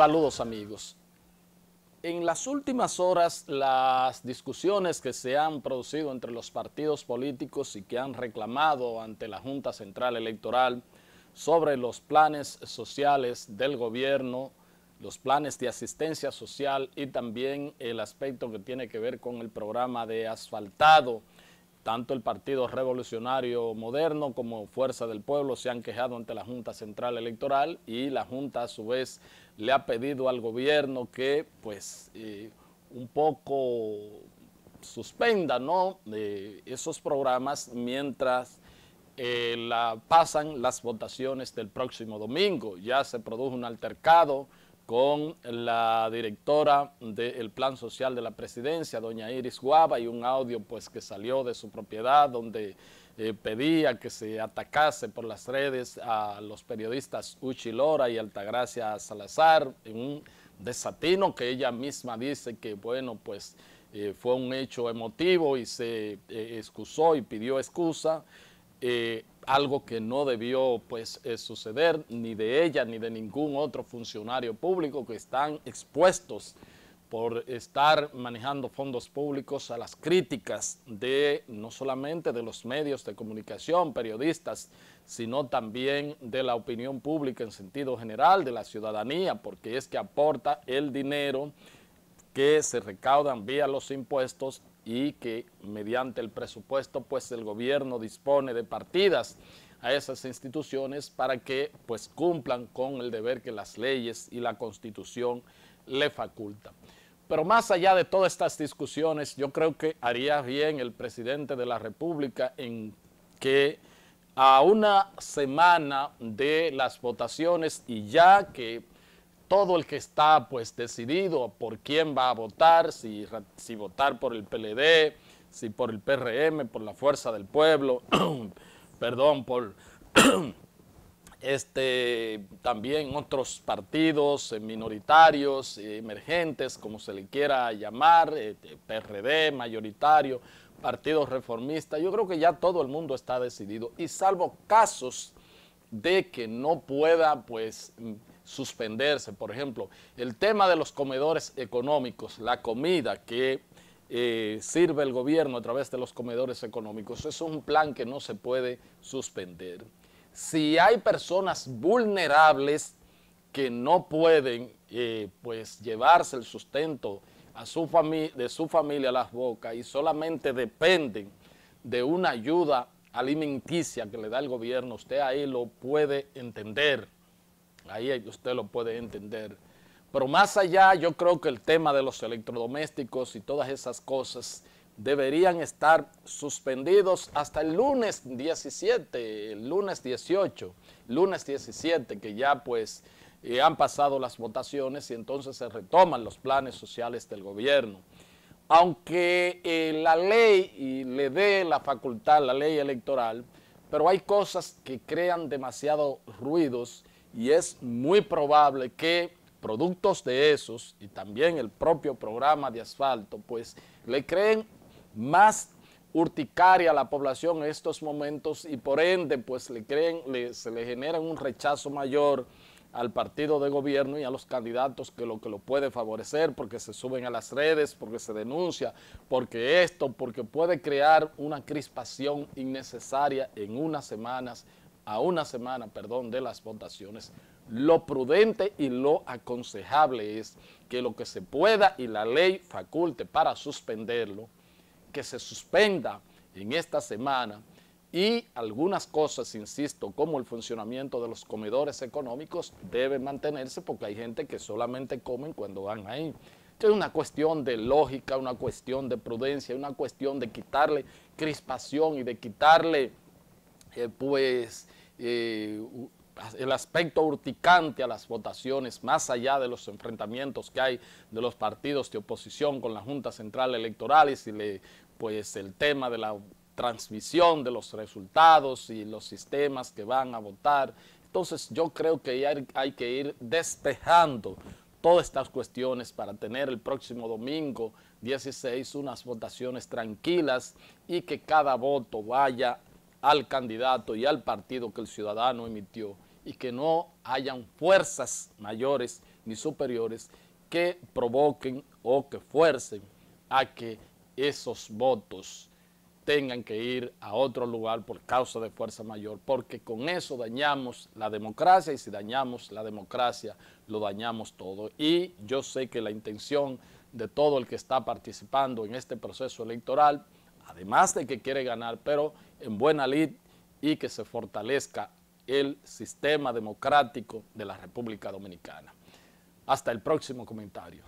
Saludos amigos. En las últimas horas, las discusiones que se han producido entre los partidos políticos y que han reclamado ante la Junta Central Electoral sobre los planes sociales del gobierno, los planes de asistencia social y también el aspecto que tiene que ver con el programa de asfaltado tanto el Partido Revolucionario Moderno como Fuerza del Pueblo se han quejado ante la Junta Central Electoral y la Junta a su vez le ha pedido al gobierno que pues eh, un poco suspenda esos programas mientras eh, pasan las votaciones del próximo domingo. Ya se produjo un altercado con la directora del Plan Social de la Presidencia, doña Iris Guava, y un audio pues que salió de su propiedad donde eh, pedía que se atacase por las redes a los periodistas Uchi Lora y Altagracia Salazar, en un desatino que ella misma dice que bueno pues eh, fue un hecho emotivo y se eh, excusó y pidió excusa. Eh, algo que no debió pues, eh, suceder ni de ella ni de ningún otro funcionario público que están expuestos por estar manejando fondos públicos a las críticas de no solamente de los medios de comunicación, periodistas, sino también de la opinión pública en sentido general, de la ciudadanía, porque es que aporta el dinero que se recaudan vía los impuestos y que mediante el presupuesto pues el gobierno dispone de partidas a esas instituciones para que pues cumplan con el deber que las leyes y la constitución le facultan. Pero más allá de todas estas discusiones, yo creo que haría bien el presidente de la República en que a una semana de las votaciones y ya que todo el que está pues decidido por quién va a votar, si, si votar por el PLD, si por el PRM, por la Fuerza del Pueblo, perdón, por este, también otros partidos eh, minoritarios, emergentes, como se le quiera llamar, eh, eh, PRD, mayoritario, partido reformistas. Yo creo que ya todo el mundo está decidido y salvo casos de que no pueda pues suspenderse. Por ejemplo, el tema de los comedores económicos, la comida que eh, sirve el gobierno a través de los comedores económicos, es un plan que no se puede suspender. Si hay personas vulnerables que no pueden eh, pues, llevarse el sustento a su de su familia a las bocas y solamente dependen de una ayuda alimenticia que le da el gobierno, usted ahí lo puede entender. Ahí usted lo puede entender. Pero más allá, yo creo que el tema de los electrodomésticos y todas esas cosas deberían estar suspendidos hasta el lunes 17, el lunes 18, lunes 17, que ya pues eh, han pasado las votaciones y entonces se retoman los planes sociales del gobierno. Aunque eh, la ley le dé la facultad, la ley electoral, pero hay cosas que crean demasiado ruidos y es muy probable que productos de esos y también el propio programa de asfalto, pues le creen más urticaria a la población en estos momentos y por ende pues le creen, se le genera un rechazo mayor al partido de gobierno y a los candidatos que lo que lo puede favorecer porque se suben a las redes, porque se denuncia, porque esto, porque puede crear una crispación innecesaria en unas semanas a una semana, perdón, de las votaciones, lo prudente y lo aconsejable es que lo que se pueda y la ley faculte para suspenderlo, que se suspenda en esta semana y algunas cosas, insisto, como el funcionamiento de los comedores económicos deben mantenerse porque hay gente que solamente comen cuando van ahí. Es una cuestión de lógica, una cuestión de prudencia, una cuestión de quitarle crispación y de quitarle, eh, pues, eh, el aspecto urticante a las votaciones, más allá de los enfrentamientos que hay de los partidos de oposición con la Junta Central Electoral y si pues el tema de la transmisión de los resultados y los sistemas que van a votar. Entonces yo creo que hay, hay que ir despejando todas estas cuestiones para tener el próximo domingo 16 unas votaciones tranquilas y que cada voto vaya al candidato y al partido que el ciudadano emitió y que no hayan fuerzas mayores ni superiores que provoquen o que fuercen a que esos votos tengan que ir a otro lugar por causa de fuerza mayor, porque con eso dañamos la democracia y si dañamos la democracia, lo dañamos todo. Y yo sé que la intención de todo el que está participando en este proceso electoral además de que quiere ganar, pero en buena lid y que se fortalezca el sistema democrático de la República Dominicana. Hasta el próximo comentario.